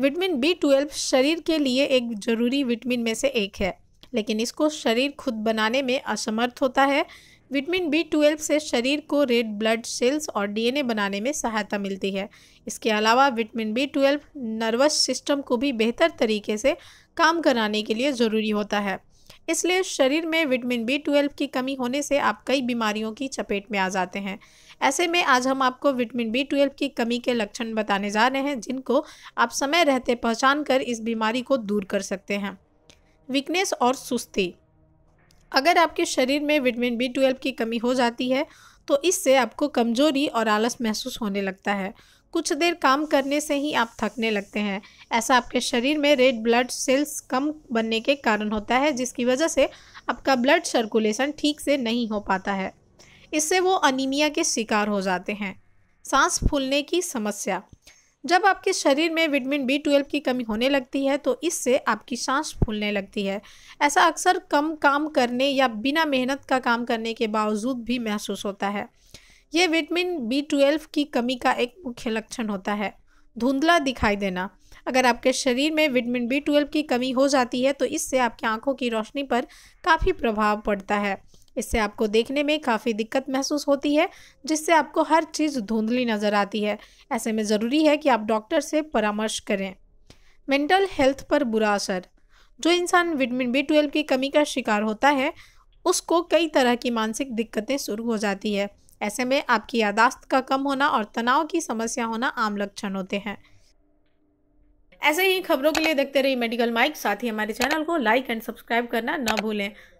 vitamin B twelve शरीर के लिए एक जरूरी विटामिन में से एक है लेकिन इसको शरीर खुद बनाने में असमर्थ होता है विटामिन बी ट्वेल्व से शरीर को रेड ब्लड सेल्स और डीएनए बनाने में सहायता मिलती है इसके अलावा vitamin B twelve nervous system को भी बेहतर तरीके से काम कराने के लिए ज़रूरी होता है इसलिए शरीर में विटामिन बी ट्वेल्व की कमी होने से आप कई बीमारियों की चपेट में आ जाते हैं ऐसे में आज हम आपको विटामिन बी ट्वेल्व की कमी के लक्षण बताने जा रहे हैं जिनको आप समय रहते पहचान कर इस बीमारी को दूर कर सकते हैं वीकनेस और सुस्ती अगर आपके शरीर में विटामिन बी ट्वेल्व की कमी हो जाती है तो इससे आपको कमजोरी और आलस महसूस होने लगता है कुछ देर काम करने से ही आप थकने लगते हैं ऐसा आपके शरीर में रेड ब्लड सेल्स कम बनने के कारण होता है जिसकी वजह से आपका ब्लड सर्कुलेशन ठीक से नहीं हो पाता है इससे वो अनीमिया के शिकार हो जाते हैं सांस फूलने की समस्या जब आपके शरीर में विटामिन बी ट्वेल्व की कमी होने लगती है तो इससे आपकी सांस फूलने लगती है ऐसा अक्सर कम काम करने या बिना मेहनत का काम करने के बावजूद भी महसूस होता है ये विटामिन बी ट्वेल्व की कमी का एक मुख्य लक्षण होता है धुंधला दिखाई देना अगर आपके शरीर में विटामिन बी ट्वेल्व की कमी हो जाती है तो इससे आपकी आंखों की रोशनी पर काफ़ी प्रभाव पड़ता है इससे आपको देखने में काफ़ी दिक्कत महसूस होती है जिससे आपको हर चीज़ धुंधली नज़र आती है ऐसे में ज़रूरी है कि आप डॉक्टर से परामर्श करें मेंटल हेल्थ पर बुरा असर जो इंसान विटामिन बी ट्वेल्व की कमी का शिकार होता है उसको कई तरह की मानसिक दिक्कतें शुरू हो जाती है ऐसे में आपकी यादाश्त का कम होना और तनाव की समस्या होना आम लक्षण होते हैं ऐसे ही खबरों के लिए देखते रहिए मेडिकल माइक साथ ही हमारे चैनल को लाइक एंड सब्सक्राइब करना न भूलें